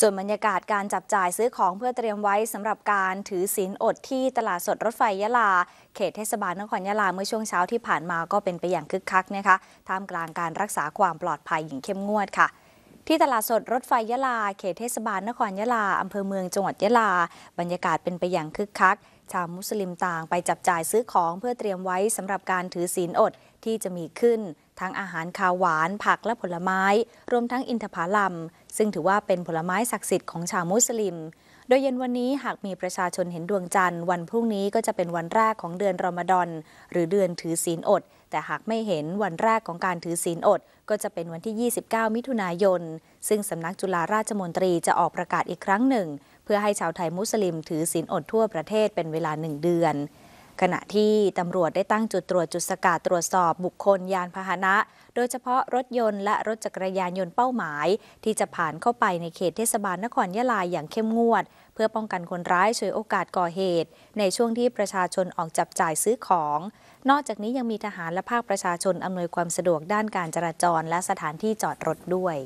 ส่วนบรรยากาศการจับจ่ายซื้อของเพื่อเตรียมไว้สำหรับการถือศีลอดที่ตลาดสดรถไฟยะลาเขตเทศบาลนครยะลาเมื่อช่วงเช้าที่ผ่านมาก็เป็นไปอย่างคึกคักนะคะท่ามกลางการรักษาความปลอดภัยอย่างเข้มงวดค่ะที่ตลาดสดรถไฟยะลาเขตเทศบาลนครยะลาอำเภอเมืองจังหวัดยะลาบรรยากาศเป็นไปอย่างคึกคักชาวมุสลิมต่างไปจับจ่ายซื้อของเพื่อเตรียมไว้สำหรับการถือศีลอดที่จะมีขึ้น ทั้งอาหารคาวหวาน ผักและผลไม้ รวมทั้งอินทผลัมซึ่งถือว่าเป็นผลไม้ศักดิ์สิทธิ์ของชาวมุสลิม โดยเย็นวันนี้หากมีประชาชนเห็นดวงจันทร์ วันพรุ่งนี้ก็จะเป็นวันแรกของเดือนรอมฎอนหรือเดือนถือศีลอด แต่หากไม่เห็นวันแรกของการถือศีลอด ก็จะเป็นวันที่ 29 มิถุนายนซึ่งสำนักจุฬาราชมนตรีจะออกประกาศอีกครั้งหนึ่งเพื่อให้ชาวไทยมุสลิมถือศีลอดทั่วประเทศเป็นเวลาหนึ่งเดือน ขณะที่ตำรวจได้ตั้งจุดตรวจจุดสกัดตรวจสอบบุคคลยานพาหนะ โดยเฉพาะรถยนต์และรถจักรยานยนต์เป้าหมายที่จะผ่านเข้าไปในเขตเทศบาลนครยะลายอย่างเข้มงวด เพื่อป้องกันคนร้ายฉวยโอกาสก่อเหตุ ในช่วงที่ประชาชนออกจับจ่ายซื้อของ นอกจากนี้ยังมีทหารและภาคประชาชนอำนวยความสะดวกด้านการจราจรและสถานที่จอดรถด้วย